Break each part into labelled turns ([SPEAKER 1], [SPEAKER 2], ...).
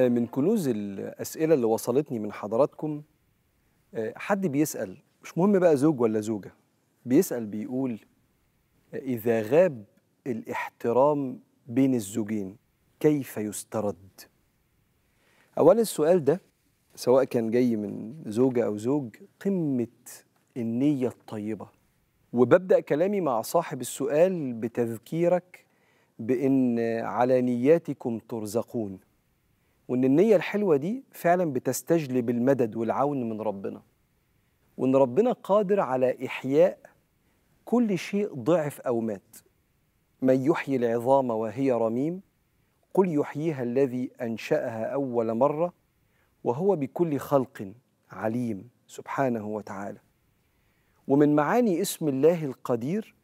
[SPEAKER 1] آه، من كنوز الأسئلة اللي وصلتني من حضراتكم آه، حد بيسأل مش مهم بقى زوج ولا زوجة بيسأل بيقول آه، إذا غاب الاحترام بين الزوجين كيف يسترد؟ أولا السؤال ده سواء كان جاي من زوجة أو زوج قمة النية الطيبة وببدأ كلامي مع صاحب السؤال بتذكيرك بأن على نياتكم ترزقون وان النيه الحلوه دي فعلا بتستجلب المدد والعون من ربنا وان ربنا قادر على احياء كل شيء ضعف او مات من يحيي العظام وهي رميم قل يحييها الذي انشاها اول مره وهو بكل خلق عليم سبحانه وتعالى ومن معاني اسم الله القدير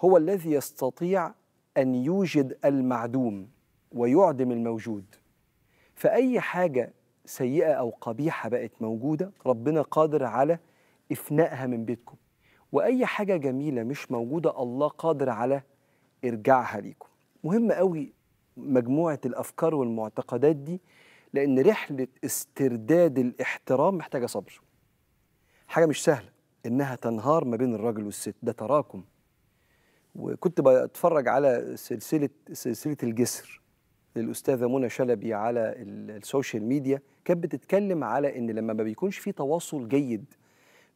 [SPEAKER 1] هو الذي يستطيع ان يوجد المعدوم ويعدم الموجود فأي حاجة سيئة أو قبيحة بقت موجودة ربنا قادر على إفنائها من بيتكم وأي حاجة جميلة مش موجودة الله قادر على إرجاعها ليكم مهم قوي مجموعة الأفكار والمعتقدات دي لأن رحلة استرداد الاحترام محتاجة صبر حاجة مش سهلة إنها تنهار ما بين الراجل والست ده تراكم وكنت بتفرج على سلسلة سلسلة الجسر للاستاذه منى شلبي على السوشيال ميديا كانت بتتكلم على ان لما ما بيكونش في تواصل جيد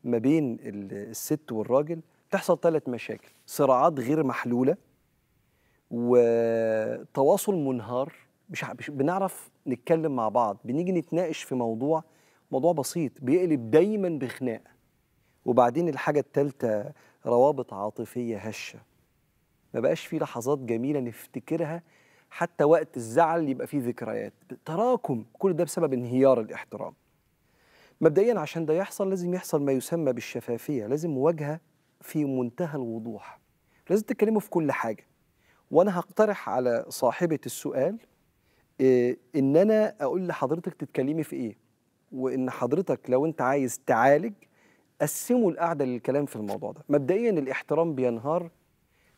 [SPEAKER 1] ما بين الست والراجل تحصل ثلاث مشاكل صراعات غير محلوله وتواصل منهار مش بنعرف نتكلم مع بعض بنيجي نتناقش في موضوع موضوع بسيط بيقلب دايما بخناقه وبعدين الحاجه الثالثه روابط عاطفيه هشه ما بقاش في لحظات جميله نفتكرها حتى وقت الزعل يبقى فيه ذكريات تراكم كل ده بسبب انهيار الاحترام مبدئيا عشان ده يحصل لازم يحصل ما يسمى بالشفافية لازم مواجهة في منتهى الوضوح لازم تتكلموا في كل حاجة وأنا هقترح على صاحبة السؤال إيه إن أنا أقول لحضرتك تتكلمي في إيه وإن حضرتك لو أنت عايز تعالج قسموا القعدة للكلام في الموضوع ده مبدئيا الاحترام بينهار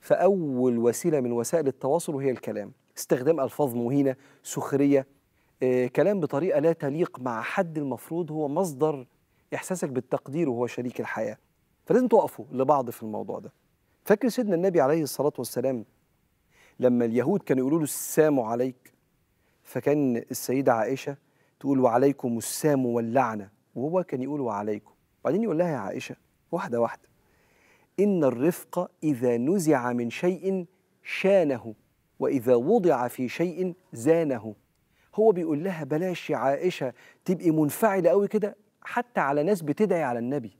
[SPEAKER 1] فأول وسيلة من وسائل التواصل وهي الكلام استخدام ألفاظ مهينة سخرية آه، كلام بطريقة لا تليق مع حد المفروض هو مصدر إحساسك بالتقدير وهو شريك الحياة فلازم توقفوا لبعض في الموضوع ده فاكر سيدنا النبي عليه الصلاة والسلام لما اليهود كانوا يقولوا له السام عليك فكان السيدة عائشة تقول وعليكم السام واللعنة وهو كان يقول وعليكم بعدين يقول لها يا عائشة واحدة واحدة إن الرفق إذا نزع من شيء شانه وإذا وضع في شيء زانه هو بيقول لها بلاش يا عائشة تبقي منفعلة قوي كده حتى على ناس بتدعي على النبي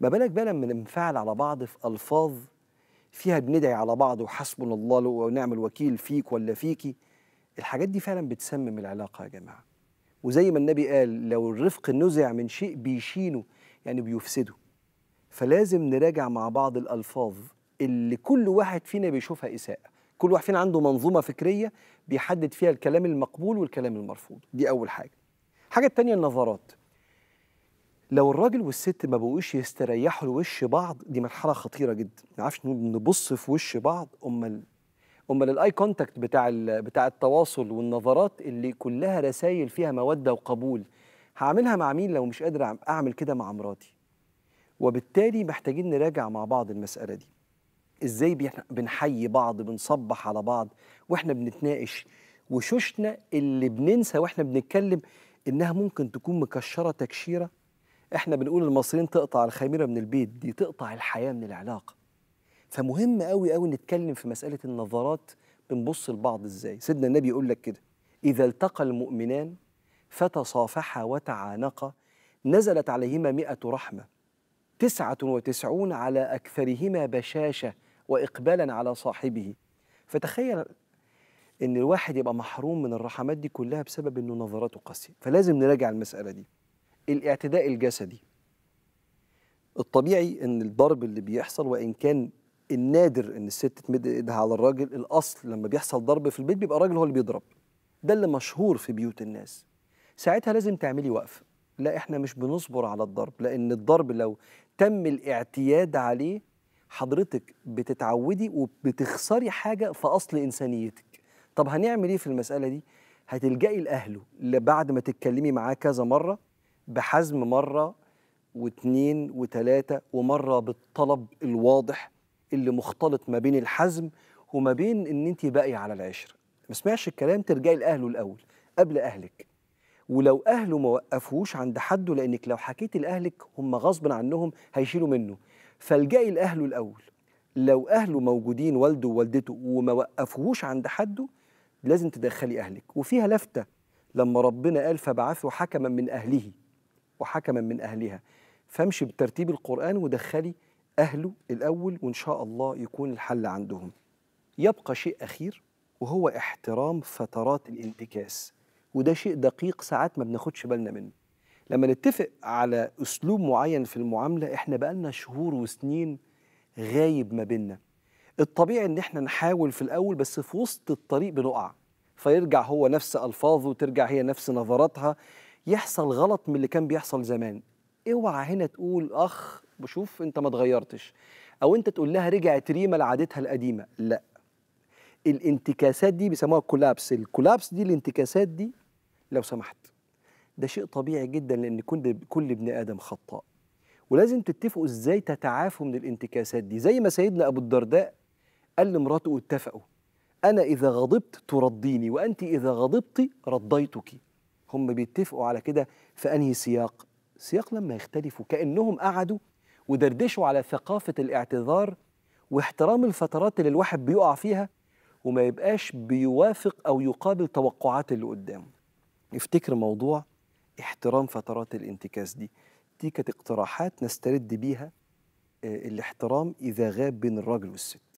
[SPEAKER 1] ما بالك بقى لما ننفعل على بعض في ألفاظ فيها بندعي على بعض وحسبنا الله ونعم الوكيل فيك ولا فيكي الحاجات دي فعلا بتسمم العلاقة يا جماعة وزي ما النبي قال لو الرفق نزع من شيء بيشينه يعني بيفسده فلازم نراجع مع بعض الألفاظ اللي كل واحد فينا بيشوفها إساءة كل واحد فينا عنده منظومه فكريه بيحدد فيها الكلام المقبول والكلام المرفوض دي اول حاجه الحاجه الثانيه النظرات لو الراجل والست ما بقوش يستريحوا لوش بعض دي مرحله خطيره جدا ما نعرفش نبص في وش بعض امال امال الاي كونتاكت بتاع بتاع التواصل والنظرات اللي كلها رسائل فيها موده وقبول هعملها مع مين لو مش قادر اعمل كده مع مراتي وبالتالي محتاجين نراجع مع بعض المساله دي ازاي بنحيي بعض بنصبح على بعض واحنا بنتناقش وشوشنا اللي بننسى واحنا بنتكلم انها ممكن تكون مكشره تكشيره احنا بنقول المصريين تقطع الخميره من البيت دي تقطع الحياه من العلاقه فمهم قوي قوي نتكلم في مساله النظرات بنبص لبعض ازاي سيدنا النبي يقول لك كده اذا التقى المؤمنان فتصافحا وتعانقا نزلت عليهما مئة رحمه تسعه وتسعون على اكثرهما بشاشه واقبالا على صاحبه فتخيل ان الواحد يبقى محروم من الرحمات دي كلها بسبب انه نظراته قاسيه فلازم نراجع المساله دي الاعتداء الجسدي الطبيعي ان الضرب اللي بيحصل وان كان النادر ان الست تمد ايدها على الراجل الاصل لما بيحصل ضرب في البيت بيبقى الراجل هو اللي بيضرب ده اللي مشهور في بيوت الناس ساعتها لازم تعملي وقفه لا احنا مش بنصبر على الضرب لان الضرب لو تم الاعتياد عليه حضرتك بتتعودي وبتخسري حاجه في اصل انسانيتك طب هنعمل ايه في المساله دي هتلجئي لاهله بعد ما تتكلمي معاه كذا مره بحزم مره واتنين وتلاته ومره بالطلب الواضح اللي مختلط ما بين الحزم وما بين ان انت باقيه على العشره ما سمعش الكلام ترجعي لاهله الاول قبل اهلك ولو اهله ما وقفوش عند حده لانك لو حكيتي لاهلك هم غصب عنهم هيشيلوا منه فالجئي لأهله الأول لو أهله موجودين والده ووالدته وما وقفوهوش عند حده لازم تدخلي أهلك وفيها لفتة لما ربنا قال فبعثوا حكما من أهله وحكما من أهلها فامشي بترتيب القرآن ودخلي أهله الأول وإن شاء الله يكون الحل عندهم يبقى شيء أخير وهو احترام فترات الانتكاس وده شيء دقيق ساعات ما بناخدش بالنا منه لما نتفق على اسلوب معين في المعامله احنا بقالنا شهور وسنين غايب ما بيننا الطبيعي ان احنا نحاول في الاول بس في وسط الطريق بنقع فيرجع هو نفس الفاظه وترجع هي نفس نظراتها يحصل غلط من اللي كان بيحصل زمان اوعى هنا تقول اخ بشوف انت ما اتغيرتش او انت تقول لها رجعت ريما لعادتها القديمه لا الانتكاسات دي بيسموها كولابس الكولابس دي الانتكاسات دي لو سمحت ده شيء طبيعي جدا لان كل كل ابن ادم خطاء ولازم تتفقوا ازاي تتعافوا من الانتكاسات دي زي ما سيدنا ابو الدرداء قال لمراته اتفقوا انا اذا غضبت ترضيني وانت اذا غضبت رضيتك هم بيتفقوا على كده في انهي سياق سياق لما يختلفوا كانهم قعدوا ودردشوا على ثقافه الاعتذار واحترام الفترات اللي الواحد بيقع فيها وما يبقاش بيوافق او يقابل توقعات اللي قدامه افتكر موضوع احترام فترات الانتكاس دي دي كانت اقتراحات نسترد بيها آه، الاحترام إذا غاب بين الراجل والست